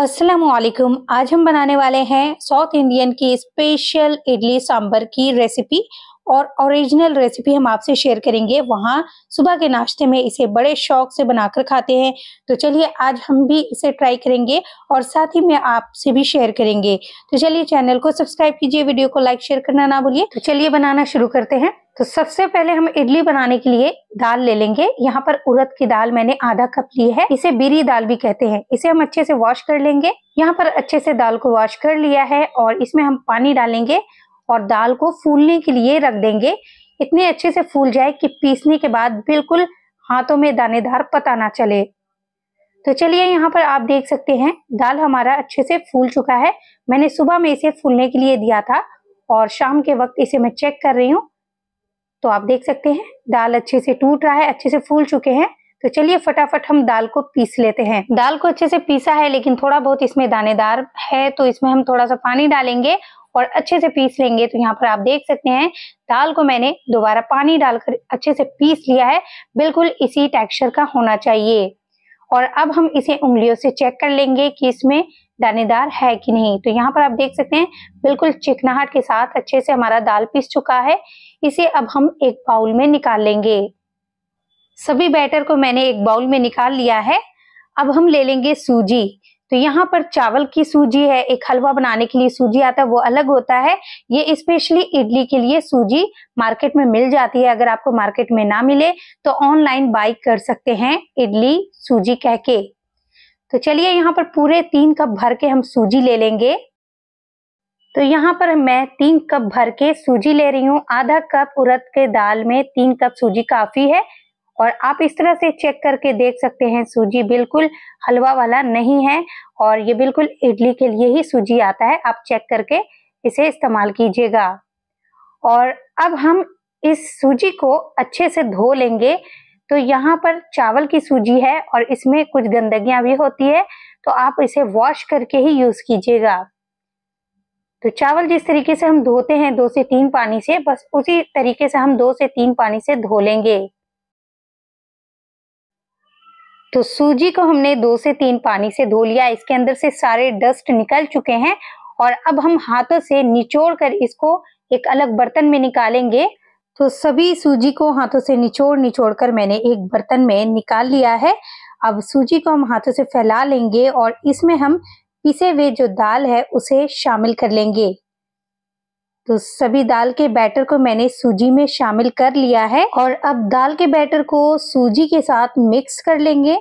वालेकुम आज हम बनाने वाले हैं साउथ इंडियन की स्पेशल इडली सांबर की रेसिपी और ओरिजिनल रेसिपी हम आपसे शेयर करेंगे वहाँ सुबह के नाश्ते में इसे बड़े शौक से बनाकर खाते हैं तो चलिए आज हम भी इसे ट्राई करेंगे और साथ ही में आपसे भी शेयर करेंगे तो चलिए चैनल को सब्सक्राइब कीजिए वीडियो को लाइक शेयर करना ना भूलिए तो चलिए बनाना शुरू करते हैं तो सबसे पहले हम इडली बनाने के लिए दाल ले लेंगे यहाँ पर उड़द की दाल मैंने आधा कप ली है इसे बीरी दाल भी कहते हैं इसे हम अच्छे से वॉश कर लेंगे यहाँ पर अच्छे से दाल को वॉश कर लिया है और इसमें हम पानी डालेंगे और दाल को फूलने के लिए रख देंगे इतने अच्छे से फूल जाए कि पीसने के बाद बिल्कुल हाथों में दानेदार पता ना चले तो चलिए यहाँ पर आप देख सकते हैं दाल हमारा अच्छे से फूल चुका है मैंने सुबह में इसे फूलने के लिए दिया था और शाम के वक्त इसे मैं चेक कर रही हूँ तो आप देख सकते हैं दाल अच्छे से टूट रहा है अच्छे से फूल चुके हैं तो चलिए फटाफट हम दाल को पीस लेते हैं दाल को अच्छे से पीसा है लेकिन थोड़ा बहुत इसमें दानेदार है तो इसमें हम थोड़ा सा पानी डालेंगे और अच्छे से पीस लेंगे तो यहाँ पर आप देख सकते हैं दाल को मैंने दोबारा पानी डालकर अच्छे से पीस लिया है बिल्कुल इसी टेक्सचर का होना चाहिए और अब हम इसे उंगलियों से चेक कर लेंगे कि इसमें दानेदार है कि नहीं तो यहाँ पर आप देख सकते हैं बिल्कुल चिकनाहट के साथ अच्छे से हमारा दाल पीस चुका है इसे अब हम एक बाउल में निकाल लेंगे सभी बैटर को मैंने एक बाउल में निकाल लिया है अब हम ले लेंगे सूजी तो यहाँ पर चावल की सूजी है एक हलवा बनाने के लिए सूजी आता है वो अलग होता है ये स्पेशली इडली के लिए सूजी मार्केट में मिल जाती है अगर आपको मार्केट में ना मिले तो ऑनलाइन बाई कर सकते हैं इडली सूजी कह के तो चलिए यहाँ पर पूरे तीन कप भर के हम सूजी ले लेंगे तो यहाँ पर मैं तीन कप भर के सूजी ले रही हूँ आधा कप उड़द के दाल में तीन कप सूजी काफी है और आप इस तरह से चेक करके देख सकते हैं सूजी बिल्कुल हलवा वाला नहीं है और ये बिल्कुल इडली के लिए ही सूजी आता है आप चेक करके इसे इस्तेमाल कीजिएगा और अब हम इस सूजी को अच्छे से धो लेंगे तो यहाँ पर चावल की सूजी है और इसमें कुछ गंदगियां भी होती है तो आप इसे वॉश करके ही यूज कीजिएगा तो चावल जिस तरीके से हम धोते हैं दो से तीन पानी से बस उसी तरीके से हम दो से तीन पानी से धो लेंगे तो सूजी को हमने दो से तीन पानी से धो लिया इसके अंदर से सारे डस्ट निकल चुके हैं और अब हम हाथों से निचोड़ कर इसको एक अलग बर्तन में निकालेंगे तो सभी सूजी को हाथों से निचोड़ निचोड़ कर मैंने एक बर्तन में निकाल लिया है अब सूजी को हम हाथों से फैला लेंगे और इसमें हम पिसे हुए जो दाल है उसे शामिल कर लेंगे तो सभी दाल के बैटर को मैंने सूजी में शामिल कर लिया है और अब दाल के बैटर को सूजी के साथ मिक्स कर लेंगे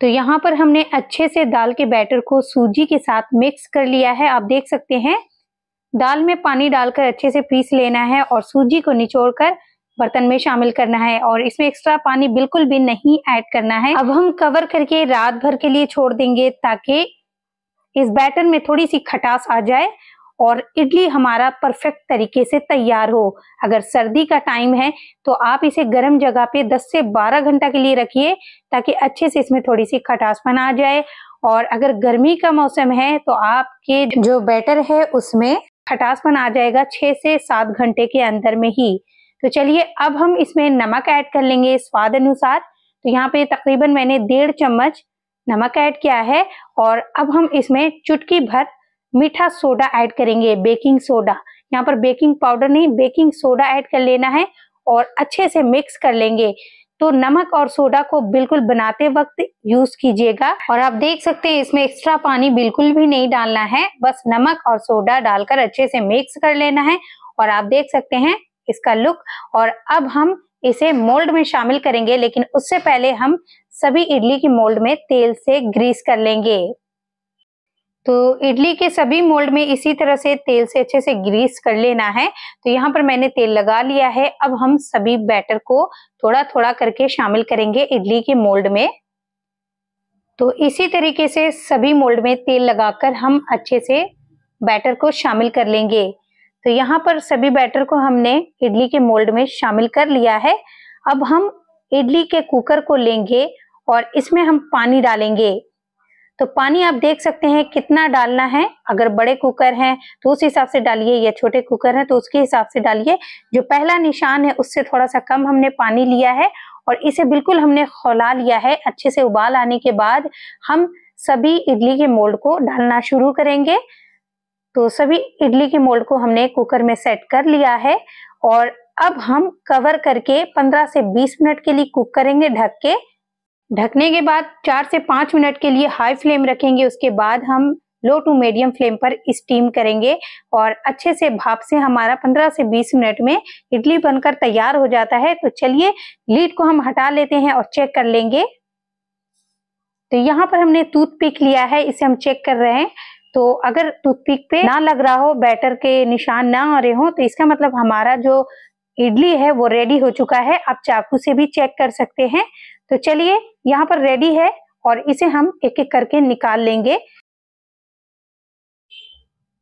तो यहाँ पर हमने अच्छे से दाल के बैटर को सूजी के साथ मिक्स कर लिया है आप देख सकते हैं दाल में पानी डालकर अच्छे से पीस लेना है और सूजी को निचोड़कर बर्तन में शामिल करना है और इसमें एक्स्ट्रा पानी बिल्कुल भी नहीं ऐड करना है अब हम कवर करके रात भर के लिए छोड़ देंगे ताकि इस बैटर में थोड़ी सी खटास आ जाए और इडली हमारा परफेक्ट तरीके से तैयार हो अगर सर्दी का टाइम है तो आप इसे गर्म जगह पे 10 से 12 घंटा के लिए रखिए ताकि अच्छे से इसमें थोड़ी सी खटासपन आ जाए और अगर गर्मी का मौसम है तो आपके जो बैटर है उसमें खटासपन आ जाएगा छः से सात घंटे के अंदर में ही तो चलिए अब हम इसमें नमक ऐड कर लेंगे स्वाद अनुसार तो यहाँ पे तकरीबन मैंने डेढ़ चम्मच नमक ऐड किया है और अब हम इसमें चुटकी भर मीठा सोडा ऐड करेंगे बेकिंग सोडा यहाँ पर बेकिंग पाउडर नहीं बेकिंग सोडा ऐड कर लेना है और अच्छे से मिक्स कर लेंगे तो नमक और सोडा को बिल्कुल बनाते वक्त यूज कीजिएगा और आप देख सकते हैं इसमें एक्स्ट्रा पानी बिल्कुल भी नहीं डालना है बस नमक और सोडा डालकर अच्छे से मिक्स कर लेना है और आप देख सकते हैं इसका लुक और अब हम इसे मोल्ड में शामिल करेंगे लेकिन उससे पहले हम सभी इडली की मोल्ड में तेल से ग्रीस कर लेंगे तो इडली के सभी मोल्ड में इसी तरह से तेल से अच्छे से ग्रीस कर लेना है तो यहाँ पर मैंने तेल लगा लिया है अब हम सभी बैटर को थोड़ा थोड़ा करके शामिल करेंगे इडली के मोल्ड में तो इसी तरीके से सभी मोल्ड में तेल लगाकर हम अच्छे से बैटर को शामिल कर लेंगे तो यहाँ पर सभी बैटर को हमने इडली के मोल्ड में शामिल कर लिया है अब हम इडली के कुकर को लेंगे और इसमें हम पानी डालेंगे तो पानी आप देख सकते हैं कितना डालना है अगर बड़े कुकर हैं तो उस हिसाब से डालिए या छोटे कुकर हैं तो उसके हिसाब से डालिए जो पहला निशान है उससे थोड़ा सा कम हमने पानी लिया है और इसे बिल्कुल हमने खौला लिया है अच्छे से उबाल आने के बाद हम सभी इडली के मोल्ड को डालना शुरू करेंगे तो सभी इडली के मोल्ड को हमने कुकर में सेट कर लिया है और अब हम कवर करके 15 से 20 मिनट के लिए कुक करेंगे ढक के ढकने के बाद चार से पाँच मिनट के लिए हाई फ्लेम रखेंगे उसके बाद हम लो टू मीडियम फ्लेम पर स्टीम करेंगे और अच्छे से भाप से हमारा 15 से 20 मिनट में इडली बनकर तैयार हो जाता है तो चलिए लीड को हम हटा लेते हैं और चेक कर लेंगे तो यहाँ पर हमने टूथ पिक लिया है इसे हम चेक कर रहे हैं तो अगर टूथपिक पे ना लग रहा हो बैटर के निशान ना आ रहे हो तो इसका मतलब हमारा जो इडली है वो रेडी हो चुका है आप चाकू से भी चेक कर सकते हैं तो चलिए यहाँ पर रेडी है और इसे हम एक एक करके निकाल लेंगे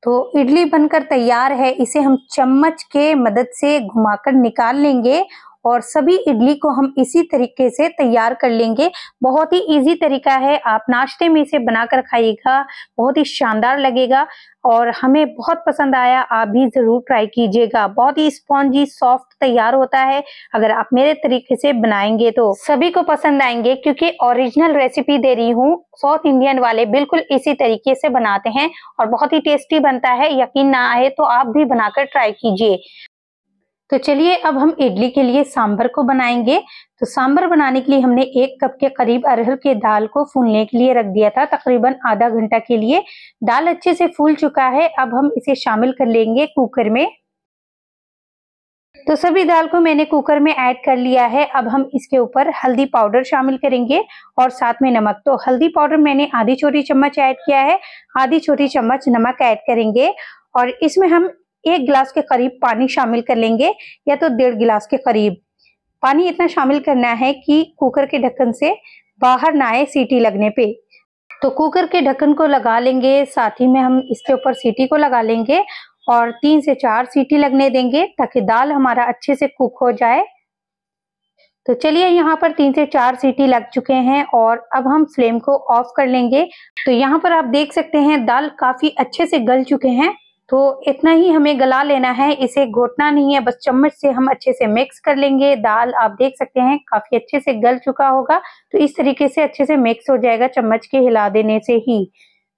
तो इडली बनकर तैयार है इसे हम चम्मच के मदद से घुमाकर निकाल लेंगे और सभी इडली को हम इसी तरीके से तैयार कर लेंगे बहुत ही इजी तरीका है आप नाश्ते में इसे बनाकर खाइएगा बहुत ही शानदार लगेगा और हमें बहुत पसंद आया आप भी ज़रूर ट्राई कीजिएगा बहुत ही स्पॉन्जी सॉफ्ट तैयार होता है अगर आप मेरे तरीके से बनाएंगे तो सभी को पसंद आएंगे क्योंकि ओरिजिनल रेसिपी दे रही हूँ साउथ इंडियन वाले बिल्कुल इसी तरीके से बनाते हैं और बहुत ही टेस्टी बनता है यकीन ना आए तो आप भी बनाकर ट्राई कीजिए तो चलिए अब हम इडली के लिए सांभर को बनाएंगे तो सांभर बनाने के लिए हमने एक कप के करीब अरहर के दाल को फूलने के लिए रख दिया था तकरीबन आधा घंटा के लिए दाल अच्छे से फूल चुका है अब हम इसे शामिल कर लेंगे कुकर में तो सभी दाल को मैंने कुकर में ऐड कर लिया है अब हम इसके ऊपर हल्दी पाउडर शामिल करेंगे और साथ में नमक तो हल्दी पाउडर मैंने आधी छोटी चम्मच ऐड किया है आधी छोटी चम्मच नमक ऐड करेंगे और इसमें हम एक गिलास के करीब पानी शामिल कर लेंगे या तो डेढ़ गिलास के करीब पानी इतना शामिल करना है कि कुकर के ढक्कन से बाहर ना आए सीटी लगने पे तो कुकर के ढक्कन को लगा लेंगे साथ ही में हम इसके ऊपर सीटी को लगा लेंगे और तीन से चार सीटी लगने देंगे ताकि दाल हमारा अच्छे से कुक हो जाए तो चलिए यहाँ पर तीन से चार सीटी लग चुके हैं और अब हम फ्लेम को ऑफ कर लेंगे तो यहाँ पर आप देख सकते हैं दाल काफी अच्छे से गल चुके हैं तो इतना ही हमें गला लेना है इसे घोटना नहीं है बस चम्मच से हम अच्छे से मिक्स कर लेंगे दाल आप देख सकते हैं काफी अच्छे से गल चुका होगा तो इस तरीके से अच्छे से मिक्स हो जाएगा चम्मच के हिला देने से ही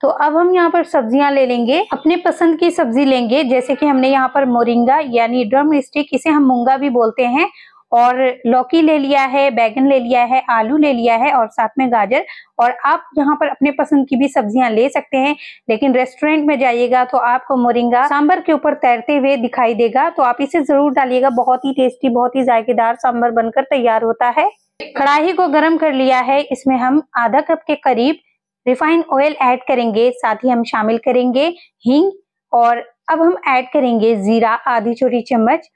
तो अब हम यहाँ पर सब्जियां ले लेंगे अपने पसंद की सब्जी लेंगे जैसे कि हमने यहाँ पर मोरिंगा यानी ड्रम स्टिक इसे हम मूंगा भी बोलते हैं और लौकी ले लिया है बैगन ले लिया है आलू ले लिया है और साथ में गाजर और आप यहाँ पर अपने पसंद की भी सब्जियां ले सकते हैं लेकिन रेस्टोरेंट में जाइएगा तो आपको मोरिंगा सांबर के ऊपर तैरते हुए दिखाई देगा तो आप इसे जरूर डालिएगा बहुत ही टेस्टी बहुत ही जायकेदार सांबर बनकर तैयार होता है कढ़ाही को गर्म कर लिया है इसमें हम आधा कप के करीब रिफाइंड ऑयल ऐड करेंगे साथ ही हम शामिल करेंगे हींग और अब हम ऐड करेंगे जीरा आधी छोटी चम्मच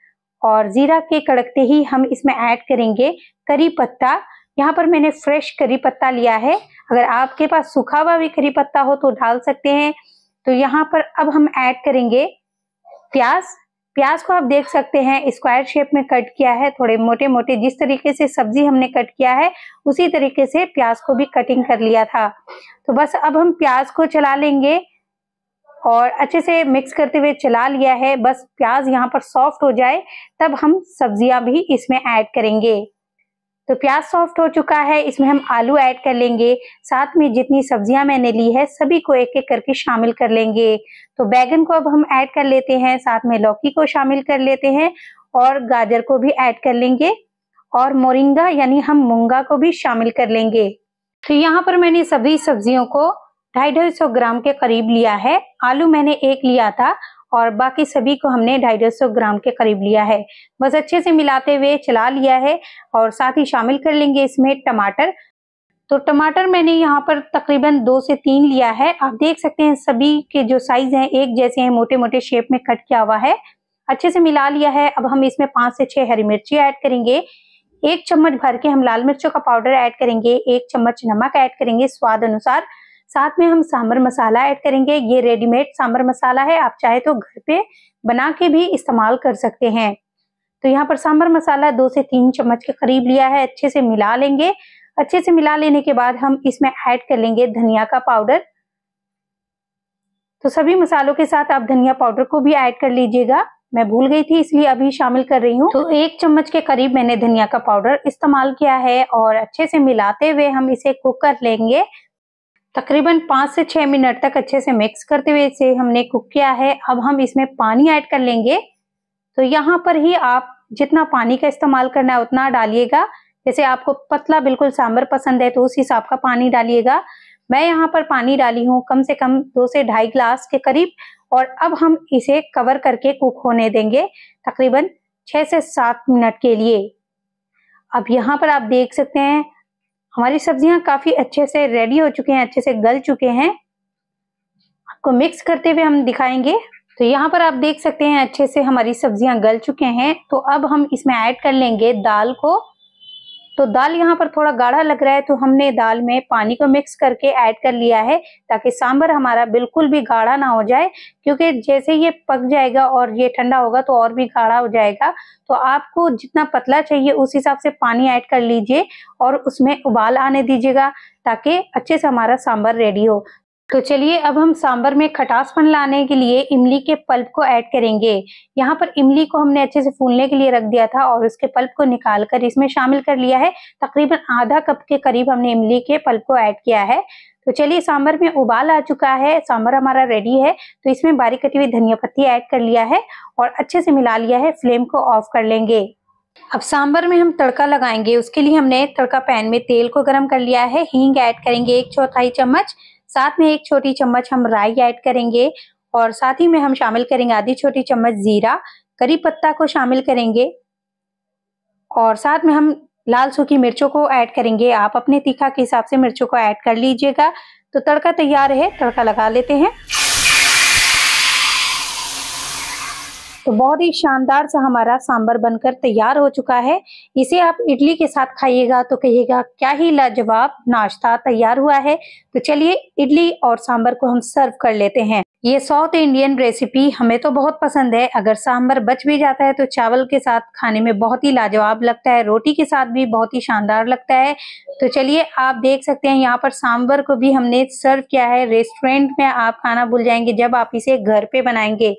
और ज़ीरा के कड़कते ही हम इसमें ऐड करेंगे करी पत्ता यहाँ पर मैंने फ्रेश करी पत्ता लिया है अगर आपके पास सूखा हुआ भी करी पत्ता हो तो डाल सकते हैं तो यहाँ पर अब हम ऐड करेंगे प्याज प्याज को आप देख सकते हैं स्क्वायर शेप में कट किया है थोड़े मोटे मोटे जिस तरीके से सब्जी हमने कट किया है उसी तरीके से प्याज को भी कटिंग कर लिया था तो बस अब हम प्याज को चला लेंगे और अच्छे से मिक्स करते हुए चला लिया है बस प्याज यहाँ पर सॉफ्ट हो जाए तब हम सब्जियां भी इसमें ऐड करेंगे तो प्याज सॉफ्ट हो चुका है इसमें हम आलू ऐड कर लेंगे साथ में जितनी सब्जियां मैंने ली है सभी को एक एक करके शामिल कर लेंगे तो बैगन को अब हम ऐड कर लेते हैं साथ में लौकी को शामिल कर लेते हैं और गाजर को भी ऐड कर लेंगे और मोरिंगा यानी हम मूंगा को भी शामिल कर लेंगे तो यहाँ पर मैंने सभी सब्जियों को ढाई ढाई सौ ग्राम के करीब लिया है आलू मैंने एक लिया था और बाकी सभी को हमने ढाई ढाई सौ ग्राम के करीब लिया है बस अच्छे से मिलाते हुए चला लिया है और साथ ही शामिल कर लेंगे इसमें टमाटर तो टमाटर मैंने यहाँ पर तकरीबन दो से तीन लिया है आप देख सकते हैं सभी के जो साइज हैं एक जैसे हैं मोटे मोटे शेप में कट किया हुआ है अच्छे से मिला लिया है अब हम इसमें पाँच से छः हरी मिर्ची ऐड करेंगे एक चम्मच भर के हम लाल मिर्चों का पाउडर ऐड करेंगे एक चम्मच नमक ऐड करेंगे स्वाद अनुसार साथ में हम सांबर मसाला ऐड करेंगे ये रेडीमेड सांबर मसाला है आप चाहे तो घर पे बना के भी इस्तेमाल कर सकते हैं तो यहाँ पर सांबर मसाला दो से तीन चम्मच के करीब लिया है अच्छे से मिला लेंगे अच्छे से मिला लेने के बाद हम इसमें ऐड कर लेंगे धनिया का पाउडर तो सभी मसालों के साथ आप धनिया पाउडर को भी ऐड कर लीजिएगा मैं भूल गई थी इसलिए अभी शामिल कर रही हूँ तो एक चम्मच के करीब मैंने धनिया का पाउडर इस्तेमाल किया है और अच्छे से मिलाते हुए हम इसे कुक कर लेंगे तकरीबन पाँच से छः मिनट तक अच्छे से मिक्स करते हुए इसे हमने कुक किया है अब हम इसमें पानी ऐड कर लेंगे तो यहाँ पर ही आप जितना पानी का इस्तेमाल करना है उतना डालिएगा जैसे आपको पतला बिल्कुल सांभर पसंद है तो उस हिसाब का पानी डालिएगा मैं यहाँ पर पानी डाली हूँ कम से कम दो से ढाई ग्लास के करीब और अब हम इसे कवर करके कुक होने देंगे तकरीबन छः से सात मिनट के लिए अब यहाँ पर आप देख सकते हैं हमारी सब्जियां काफी अच्छे से रेडी हो चुके हैं अच्छे से गल चुके हैं आपको मिक्स करते हुए हम दिखाएंगे तो यहाँ पर आप देख सकते हैं अच्छे से हमारी सब्जियां गल चुके हैं तो अब हम इसमें ऐड कर लेंगे दाल को तो दाल यहाँ पर थोड़ा गाढ़ा लग रहा है तो हमने दाल में पानी को मिक्स करके ऐड कर लिया है ताकि सांभर हमारा बिल्कुल भी गाढ़ा ना हो जाए क्योंकि जैसे ये पक जाएगा और ये ठंडा होगा तो और भी गाढ़ा हो जाएगा तो आपको जितना पतला चाहिए उस हिसाब से पानी ऐड कर लीजिए और उसमें उबाल आने दीजिएगा ताकि अच्छे से हमारा सांभर रेडी हो तो चलिए अब हम सांबर में खटासपन लाने के लिए इमली के पल्प को ऐड करेंगे यहाँ पर इमली को हमने अच्छे से फूलने के लिए रख दिया था और उसके पल्प को निकाल कर इसमें शामिल कर लिया है तकरीबन आधा कप के करीब हमने इमली के पल्प को ऐड किया है तो चलिए सांभर में उबाल आ चुका है सांभर हमारा रेडी है तो इसमें बारीक कटी हुई धनिया पत्ती ऐड कर लिया है और अच्छे से मिला लिया है फ्लेम को ऑफ कर लेंगे अब सांभर में हम तड़का लगाएंगे उसके लिए हमने तड़का पैन में तेल को गरम कर लिया है हींग ऐड करेंगे एक चौथाई चम्मच साथ में एक छोटी चम्मच हम राई ऐड करेंगे और साथ ही में हम शामिल करेंगे आधी छोटी चम्मच जीरा करी पत्ता को शामिल करेंगे और साथ में हम लाल सूखी मिर्चों को ऐड करेंगे आप अपने तीखा के हिसाब से मिर्चों को ऐड कर लीजिएगा तो तड़का तैयार है तड़का लगा लेते हैं तो बहुत ही शानदार सा हमारा सांबर बनकर तैयार हो चुका है इसे आप इडली के साथ खाइएगा तो कहिएगा क्या ही लाजवाब नाश्ता तैयार हुआ है तो चलिए इडली और सांबर को हम सर्व कर लेते हैं ये साउथ इंडियन रेसिपी हमें तो बहुत पसंद है अगर सांबर बच भी जाता है तो चावल के साथ खाने में बहुत ही लाजवाब लगता है रोटी के साथ भी बहुत ही शानदार लगता है तो चलिए आप देख सकते हैं यहाँ पर सांबर को भी हमने सर्व किया है रेस्टोरेंट में आप खाना भूल जाएंगे जब आप इसे घर पे बनाएंगे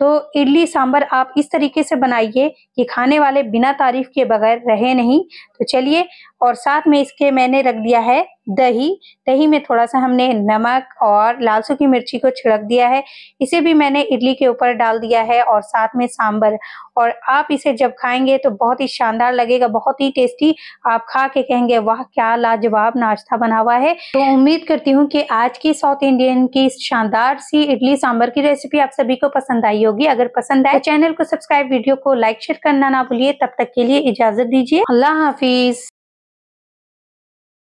तो इडली सांभर आप इस तरीके से बनाइए कि खाने वाले बिना तारीफ के बगैर रहे नहीं तो चलिए और साथ में इसके मैंने रख दिया है दही दही में थोड़ा सा हमने नमक और लाल सूखी मिर्ची को छिड़क दिया है इसे भी मैंने इडली के ऊपर डाल दिया है और साथ में सांबर और आप इसे जब खाएंगे तो बहुत ही शानदार लगेगा बहुत ही टेस्टी आप खा के कहेंगे वाह क्या लाजवाब नाश्ता बना हुआ है तो उम्मीद करती हूँ कि आज की साउथ इंडियन की शानदार सी इडली सांबर की रेसिपी आप सभी को पसंद आई होगी अगर पसंद आए तो चैनल को सब्सक्राइब वीडियो को लाइक शेयर करना ना भूलिए तब तक के लिए इजाजत दीजिए अल्लाह हाफिज